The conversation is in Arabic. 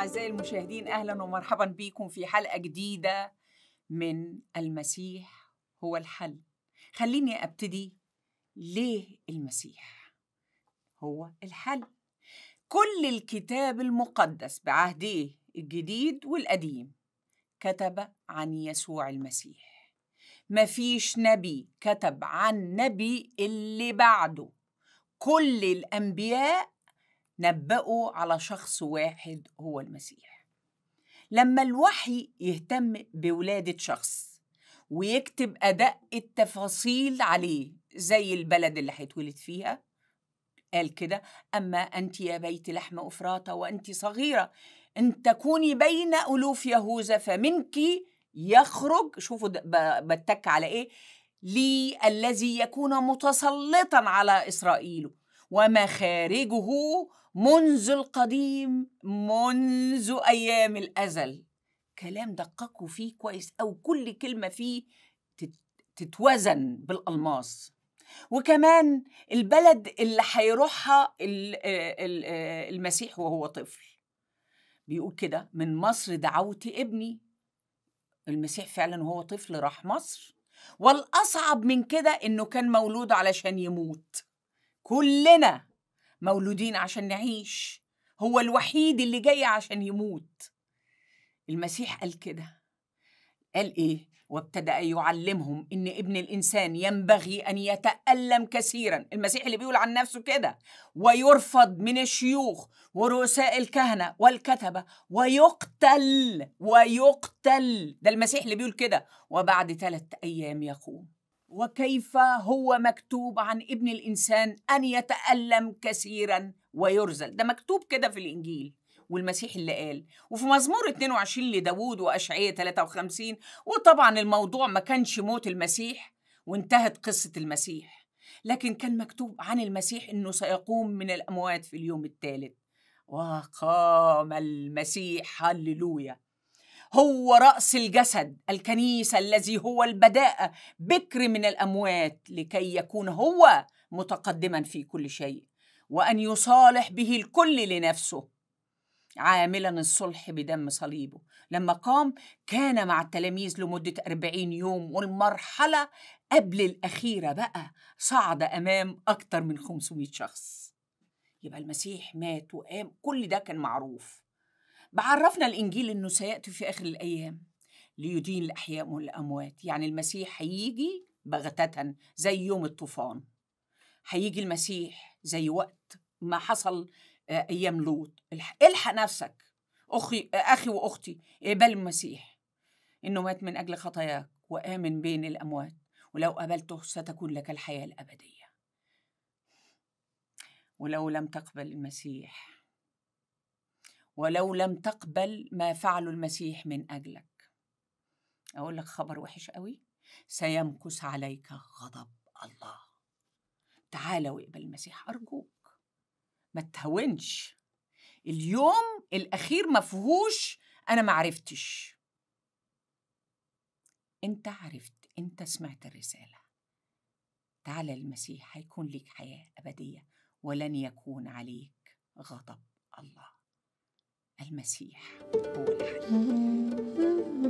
أعزائي المشاهدين أهلا ومرحبا بكم في حلقة جديدة من المسيح هو الحل خليني أبتدي ليه المسيح هو الحل كل الكتاب المقدس بعهديه الجديد والقديم كتب عن يسوع المسيح مفيش نبي كتب عن نبي اللي بعده كل الأنبياء نبأوا على شخص واحد هو المسيح لما الوحي يهتم بولادة شخص ويكتب أدق التفاصيل عليه زي البلد اللي هيتولد فيها قال كده أما أنت يا بيت لحم أفراطة وأنت صغيرة أن تكوني بين ألوف يهوذا فمنك يخرج شوفوا بتك على إيه لي الذي يكون متسلطا على إسرائيل ومخارجه منذ القديم منذ أيام الأزل كلام دققوا فيه كويس أو كل كلمة فيه تتوزن بالألماس وكمان البلد اللي هيروحها آه، المسيح وهو طفل بيقول كده من مصر دعوت ابني المسيح فعلا وهو طفل راح مصر والأصعب من كده إنه كان مولود علشان يموت كلنا مولودين عشان نعيش هو الوحيد اللي جاي عشان يموت المسيح قال كده قال ايه وابتدا يعلمهم ان ابن الانسان ينبغي ان يتالم كثيرا المسيح اللي بيقول عن نفسه كده ويرفض من الشيوخ ورؤساء الكهنه والكتبه ويقتل ويقتل ده المسيح اللي بيقول كده وبعد ثلاث ايام يقوم وكيف هو مكتوب عن ابن الانسان ان يتالم كثيرا ويرزل ده مكتوب كده في الانجيل والمسيح اللي قال وفي مزمور 22 لداوود واشعياء 53 وطبعا الموضوع ما كانش موت المسيح وانتهت قصه المسيح لكن كان مكتوب عن المسيح انه سيقوم من الاموات في اليوم الثالث وقام المسيح هللويا هو رأس الجسد الكنيسة الذي هو البداءة بكر من الأموات لكي يكون هو متقدما في كل شيء وأن يصالح به الكل لنفسه عاملا الصلح بدم صليبه لما قام كان مع التلاميذ لمدة أربعين يوم والمرحلة قبل الأخيرة بقى صعد أمام أكتر من 500 شخص يبقى المسيح مات وقام كل ده كان معروف بعرفنا الإنجيل إنه سيأتي في آخر الأيام ليدين الأحياء والأموات يعني المسيح هيجي بغتة زي يوم الطوفان هيجي المسيح زي وقت ما حصل آه، أيام لوط الحق نفسك أخي أخي وأختي اقبل المسيح إنه مات من أجل خطاياك وآمن بين الأموات ولو قبلته ستكون لك الحياة الأبدية ولو لم تقبل المسيح ولو لم تقبل ما فعل المسيح من أجلك أقول لك خبر وحش قوي سيمكث عليك غضب الله تعال واقبل المسيح أرجوك ما تهونش اليوم الأخير مفهوش أنا معرفتش أنت عرفت أنت سمعت الرسالة تعالى المسيح هيكون لك حياة أبدية ولن يكون عليك غضب الله المسيح هو الحل